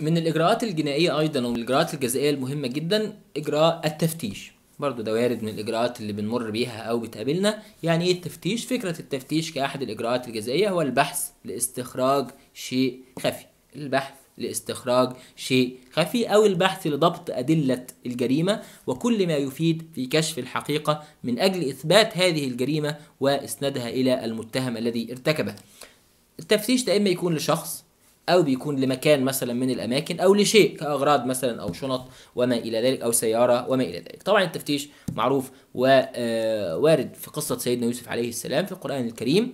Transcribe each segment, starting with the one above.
من الاجراءات الجنائيه ايضا ومن الاجراءات الجزائيه المهمه جدا اجراء التفتيش برضو ده وارد من الاجراءات اللي بنمر بيها او بتقابلنا يعني ايه التفتيش فكره التفتيش كاحد الاجراءات الجزائيه هو البحث لاستخراج شيء خفي البحث لاستخراج شيء خفي او البحث لضبط ادله الجريمه وكل ما يفيد في كشف الحقيقه من اجل اثبات هذه الجريمه واسنادها الى المتهم الذي ارتكبها التفتيش ده اما يكون لشخص او بيكون لمكان مثلا من الاماكن او لشيء كاغراض مثلا او شنط وما الى ذلك او سياره وما الى ذلك طبعا التفتيش معروف ووارد آه، في قصه سيدنا يوسف عليه السلام في القران الكريم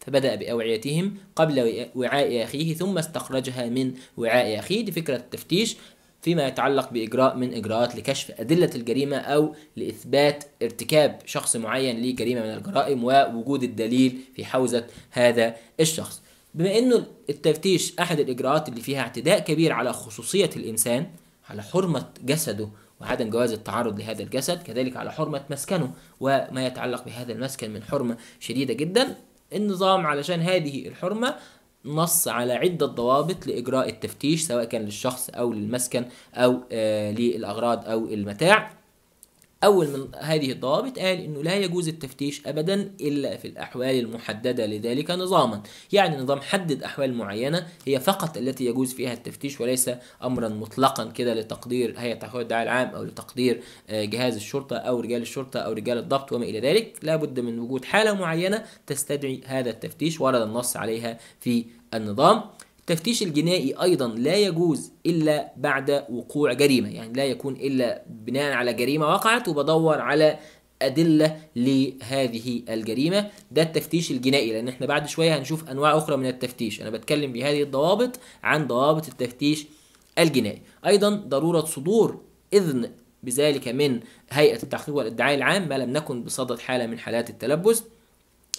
فبدأ بأوعيتهم قبل وعاء أخيه ثم استخرجها من وعاء أخيه دي فكرة التفتيش فيما يتعلق بإجراء من إجراءات لكشف أدلة الجريمة أو لإثبات ارتكاب شخص معين لجريمة من الجرائم ووجود الدليل في حوزة هذا الشخص بما انه التفتيش احد الاجراءات اللي فيها اعتداء كبير على خصوصيه الانسان على حرمه جسده وعدم جواز التعرض لهذا الجسد كذلك على حرمه مسكنه وما يتعلق بهذا المسكن من حرمه شديده جدا النظام علشان هذه الحرمه نص على عدة ضوابط لإجراء التفتيش سواء كان للشخص أو للمسكن أو آه للأغراض أو المتاع أول من هذه الضوابط قال أنه لا يجوز التفتيش أبدا إلا في الأحوال المحددة لذلك نظاما يعني نظام حدد أحوال معينة هي فقط التي يجوز فيها التفتيش وليس أمرا مطلقا كده لتقدير هيئة تحويل الدعاية العام أو لتقدير آه، جهاز الشرطة أو رجال الشرطة أو رجال الضبط وما إلى ذلك لا بد من وجود حالة معينة تستدعي هذا التفتيش ورد النص عليها في النظام التفتيش الجنائي أيضا لا يجوز إلا بعد وقوع جريمة يعني لا يكون إلا بناء على جريمة وقعت وبدور على أدلة لهذه الجريمة ده التفتيش الجنائي لأن احنا بعد شوية هنشوف أنواع أخرى من التفتيش أنا بتكلم بهذه الضوابط عن ضوابط التفتيش الجنائي أيضا ضرورة صدور إذن بذلك من هيئة التحقيق والادعاء العام ما لم نكن بصدد حالة من حالات التلبس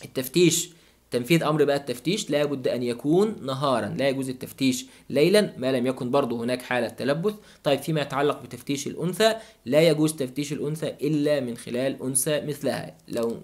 التفتيش تنفيذ امر بقى التفتيش بد ان يكون نهارا لا يجوز التفتيش ليلا ما لم يكن برضو هناك حاله تلبث طيب فيما يتعلق بتفتيش الانثى لا يجوز تفتيش الانثى الا من خلال انثى مثلها لو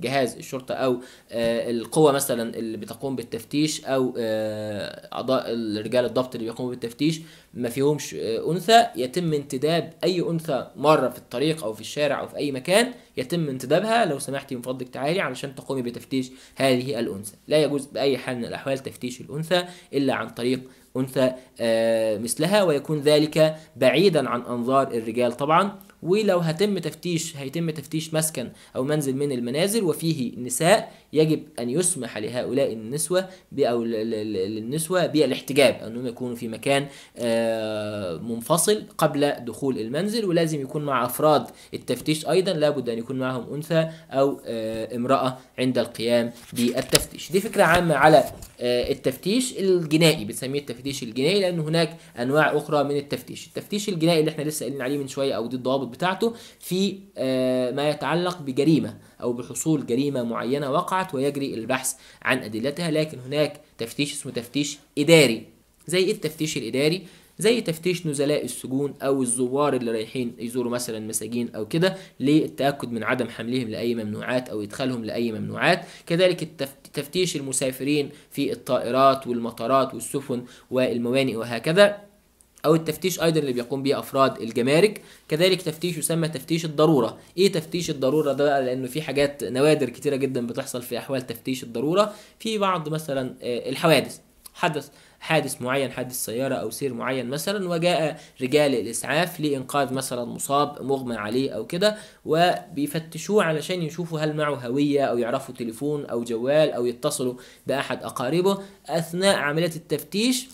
جهاز الشرطه او آه، القوه مثلا اللي بتقوم بالتفتيش او آه، اعضاء رجال الضبط اللي بيقوموا بالتفتيش ما فيهمش آه، انثى يتم انتداب اي انثى مره في الطريق او في الشارع او في اي مكان يتم انتدابها لو سمحتي من فضلك تعالي علشان تقومي بتفتيش هذه الانثى لا يجوز باي حال من الاحوال تفتيش الانثى الا عن طريق انثى مثلها ويكون ذلك بعيدا عن انظار الرجال طبعا ولو هتم تفتيش هيتم تفتيش مسكن أو منزل من المنازل وفيه نساء يجب أن يسمح لهؤلاء النسوة أو للنسوة بالاحتجاب أنهم يكونوا في مكان آه، منفصل قبل دخول المنزل ولازم يكون مع أفراد التفتيش أيضا لابد أن يكون معهم أنثى أو آه، امرأة عند القيام بالتفتيش دي فكرة عامة على آه، التفتيش الجنائي بنسميه التفتيش الجنائي لأن هناك أنواع أخرى من التفتيش التفتيش الجنائي اللي احنا لسه قايلين عليه من شوية أو دي الضوابط الضوابط بتاعته في آه، ما يتعلق بجريمة أو بحصول جريمة معينة وقعت ويجري البحث عن أدلتها لكن هناك تفتيش اسمه تفتيش إداري زي إيه التفتيش الإداري؟ زي تفتيش نزلاء السجون او الزوار اللي رايحين يزوروا مثلا مساجين او كده للتاكد من عدم حملهم لاي ممنوعات او ادخالهم لاي ممنوعات كذلك تفتيش المسافرين في الطائرات والمطارات والسفن والموانئ وهكذا أو التفتيش أيضا اللي بيقوم به أفراد الجمارك كذلك تفتيش يسمى تفتيش الضرورة إيه تفتيش الضرورة ده بقى لأنه في حاجات نوادر كتيرة جدا بتحصل في أحوال تفتيش الضرورة في بعض مثلا آه، الحوادث حدث حادث معين حادث سيارة أو سير معين مثلا وجاء رجال الإسعاف لإنقاذ مثلا مصاب مغمى عليه أو كده وبيفتشوه علشان يشوفوا هل معه هوية أو يعرفوا تليفون أو جوال أو يتصلوا بأحد أقاربه أثناء عملية التفتيش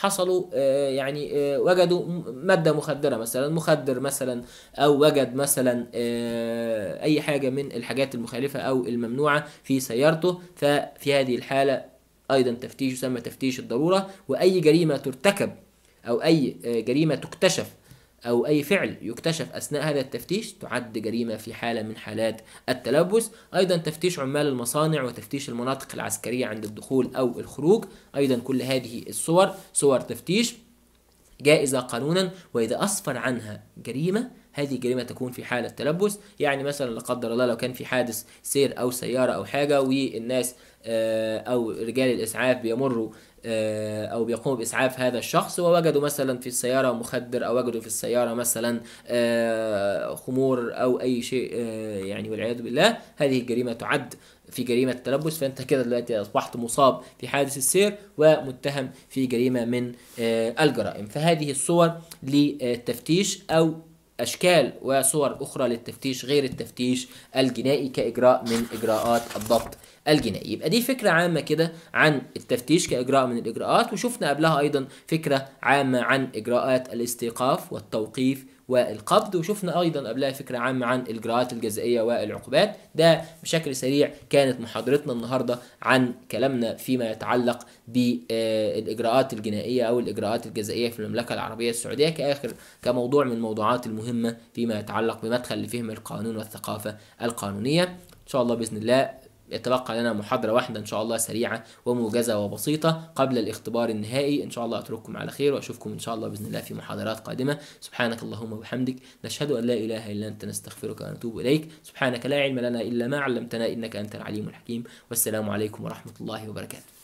حصلوا آه، يعني آه، وجدوا ماده مخدره مثلا مخدر مثلا او وجد مثلا آه، اي حاجه من الحاجات المخالفه او الممنوعه في سيارته ففي هذه الحاله ايضا تفتيش يسمى تفتيش الضروره واي جريمه ترتكب او اي جريمه تكتشف أو أي فعل يكتشف أثناء هذا التفتيش تعد جريمة في حالة من حالات التلبس أيضا تفتيش عمال المصانع وتفتيش المناطق العسكرية عند الدخول أو الخروج أيضا كل هذه الصور صور تفتيش جائزة قانونا وإذا أسفر عنها جريمة هذه الجريمة تكون في حالة تلبس يعني مثلا لا قدر الله لو كان في حادث سير أو سيارة أو حاجة والناس آه، أو رجال الإسعاف بيمروا آه، او بيقوموا باسعاف هذا الشخص ووجدوا مثلا في السياره مخدر او وجدوا في السياره مثلا آه، خمور او اي شيء يعني والعياذ بالله هذه الجريمه تعد في جريمه التلبس فانت كده دلوقتي اصبحت مصاب في حادث السير ومتهم في جريمه من الجرائم فهذه الصور للتفتيش او أشكال وصور أخرى للتفتيش غير التفتيش الجنائي كإجراء من إجراءات الضبط الجنائي يبقى دي فكرة عامة كده عن التفتيش كإجراء من الإجراءات وشفنا قبلها أيضا فكرة عامة عن إجراءات الاستيقاف والتوقيف والقبض وشفنا ايضا قبلها فكره عامه عن الاجراءات الجزائيه والعقوبات ده بشكل سريع كانت محاضرتنا النهارده عن كلامنا فيما يتعلق بالاجراءات الجنائيه او الاجراءات الجزائيه في المملكه العربيه السعوديه كاخر كموضوع من الموضوعات المهمه فيما يتعلق بمدخل لفهم القانون والثقافه القانونيه ان شاء الله باذن الله يتبقى لنا محاضرة واحدة إن شاء الله سريعة وموجزة وبسيطة قبل الاختبار النهائي إن شاء الله أترككم على خير وأشوفكم إن شاء الله بإذن الله في محاضرات قادمة سبحانك اللهم وبحمدك نشهد أن لا إله إلا أنت نستغفرك ونتوب إليك سبحانك لا علم لنا إلا ما علمتنا إنك أنت العليم الحكيم والسلام عليكم ورحمة الله وبركاته